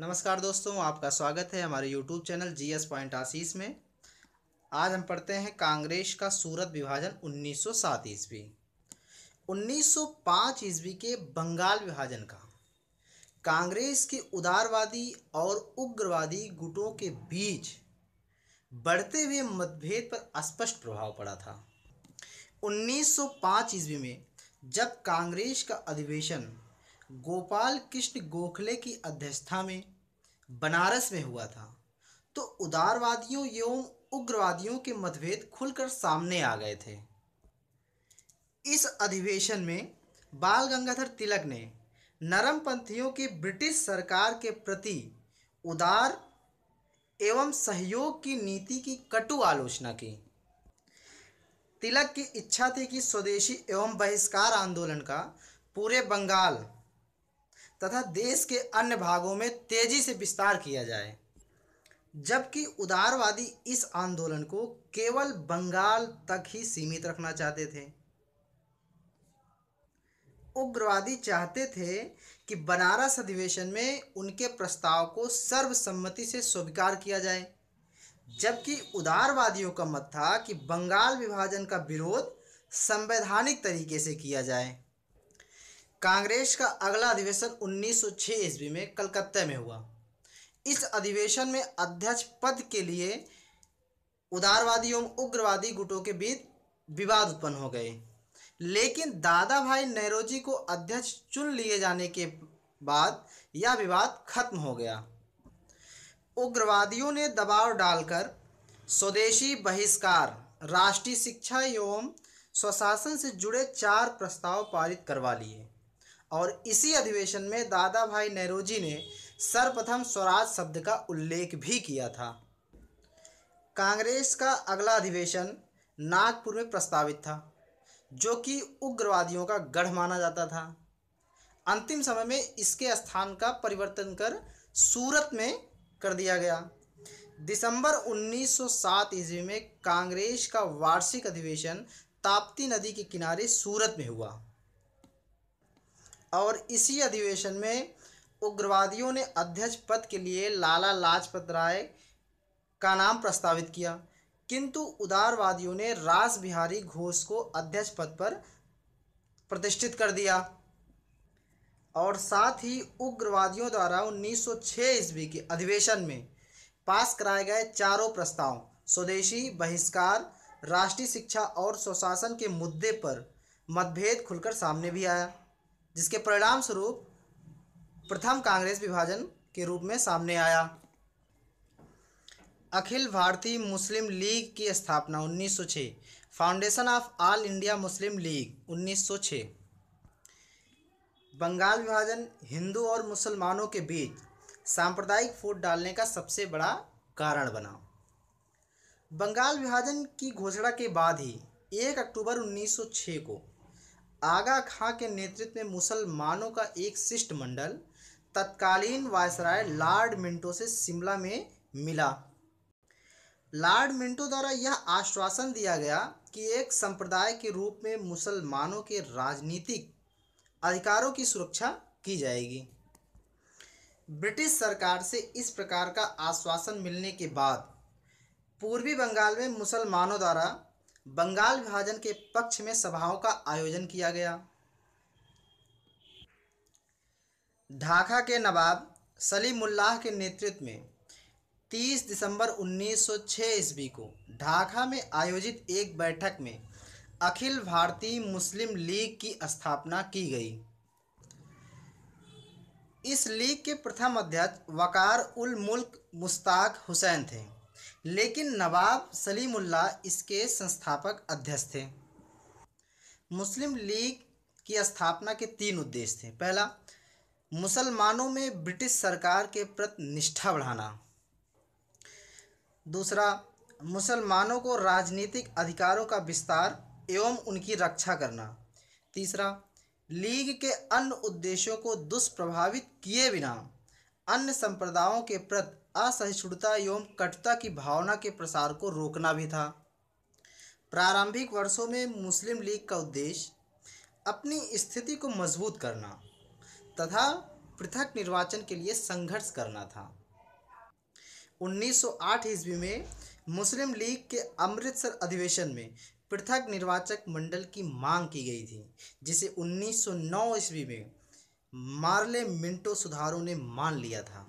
नमस्कार दोस्तों आपका स्वागत है हमारे YouTube channel G S point Ashish में आज हम पढ़ते हैं कांग्रेस का सूरत विभाजन 1907 ईस्वी उन्नीस ईस्वी के बंगाल विभाजन का कांग्रेस के उदारवादी और उग्रवादी गुटों के बीच बढ़ते हुए मतभेद पर स्पष्ट प्रभाव पड़ा था 1905 ईस्वी में जब कांग्रेस का अधिवेशन गोपाल कृष्ण गोखले की अध्यक्षता में बनारस में हुआ था तो उदारवादियों एवं उग्रवादियों के मतभेद खुलकर सामने आ गए थे इस अधिवेशन में बाल गंगाधर तिलक ने नरमपंथियों की ब्रिटिश सरकार के प्रति उदार एवं सहयोग की नीति की कटु आलोचना की तिलक की इच्छा थी कि स्वदेशी एवं बहिष्कार आंदोलन का पूरे बंगाल तथा देश के अन्य भागों में तेजी से विस्तार किया जाए जबकि उदारवादी इस आंदोलन को केवल बंगाल तक ही सीमित रखना चाहते थे उग्रवादी चाहते थे कि बनारस अधिवेशन में उनके प्रस्ताव को सर्वसम्मति से स्वीकार किया जाए जबकि उदारवादियों का मत था कि बंगाल विभाजन का विरोध संवैधानिक तरीके से किया जाए कांग्रेस का अगला अधिवेशन 1906 ईस्वी में कलकत्ता में हुआ इस अधिवेशन में अध्यक्ष पद के लिए उदारवादी एवं उग्रवादी गुटों के बीच विवाद उत्पन्न हो गए लेकिन दादा भाई नेहरोजी को अध्यक्ष चुन लिए जाने के बाद यह विवाद खत्म हो गया उग्रवादियों ने दबाव डालकर स्वदेशी बहिष्कार राष्ट्रीय शिक्षा एवं स्वशासन से जुड़े चार प्रस्ताव पारित करवा लिए और इसी अधिवेशन में दादा भाई नेहरू जी ने सर्वप्रथम स्वराज शब्द का उल्लेख भी किया था कांग्रेस का अगला अधिवेशन नागपुर में प्रस्तावित था जो कि उग्रवादियों का गढ़ माना जाता था अंतिम समय में इसके स्थान का परिवर्तन कर सूरत में कर दिया गया दिसंबर 1907 ईस्वी में कांग्रेस का वार्षिक अधिवेशन ताप्ती नदी के किनारे सूरत में हुआ और इसी अधिवेशन में उग्रवादियों ने अध्यक्ष पद के लिए लाला लाजपत राय का नाम प्रस्तावित किया किंतु उदारवादियों ने रास बिहारी घोष को अध्यक्ष पद पर प्रतिष्ठित कर दिया और साथ ही उग्रवादियों द्वारा 1906 ईस्वी के अधिवेशन में पास कराए गए चारों प्रस्ताव स्वदेशी बहिष्कार राष्ट्रीय शिक्षा और स्वशासन के मुद्दे पर मतभेद खुलकर सामने भी आया जिसके परिणाम स्वरूप प्रथम कांग्रेस विभाजन के रूप में सामने आया अखिल भारतीय मुस्लिम लीग की स्थापना 1906 foundation of all India Muslim league 1906 Bengal विभाजन हिंदू और मुसलमानों के बीच सांप्रदायिक फूट डालने का सबसे बड़ा कारण बना बंगाल विभाजन की घोषणा के बाद ही 1 अक्टूबर 1906 को आगा खां के नेतृत्व में मुसलमानों का एक शिष्टमंडल तत्कालीन वायसराय लॉर्ड मिंटो से शिमला में मिला लॉर्ड मिंटो द्वारा यह आश्वासन दिया गया कि एक संप्रदाय के रूप में मुसलमानों के राजनीतिक अधिकारों की सुरक्षा की जाएगी ब्रिटिश सरकार से इस प्रकार का आश्वासन मिलने के बाद पूर्वी बंगाल में मुसलमानों द्वारा बंगाल विभाजन के पक्ष में सभाओं का आयोजन किया गया ढाका के नवाब सलीमुल्लाह के नेतृत्व में 30 दिसंबर 1906 ईस्वी को ढाका में आयोजित एक बैठक में अखिल भारतीय मुस्लिम लीग की स्थापना की गई इस लीग के प्रथम अध्यक्ष वकार उल मुल्क मुश्ताक हुसैन थे लेकिन नवाब सलीमुल्ला इसके संस्थापक अध्यक्ष थे मुस्लिम लीग की स्थापना के तीन उद्देश्य थे पहला मुसलमानों में ब्रिटिश सरकार के प्रति निष्ठा बढ़ाना दूसरा मुसलमानों को राजनीतिक अधिकारों का विस्तार एवं उनकी रक्षा करना तीसरा लीग के अन्य उद्देश्यों को दुष्प्रभावित किए बिना अन्य संप्रदायों के प्रति असहिष्णुता एवं कटुता की भावना के प्रसार को रोकना भी था प्रारंभिक वर्षों में मुस्लिम लीग का उद्देश्य अपनी स्थिति को मजबूत करना तथा पृथक निर्वाचन के लिए संघर्ष करना था 1908 ईस्वी में मुस्लिम लीग के अमृतसर अधिवेशन में पृथक निर्वाचक मंडल की मांग की गई थी जिसे 1909 ईस्वी में मार्ले मिंटो सुधारों ने मान लिया था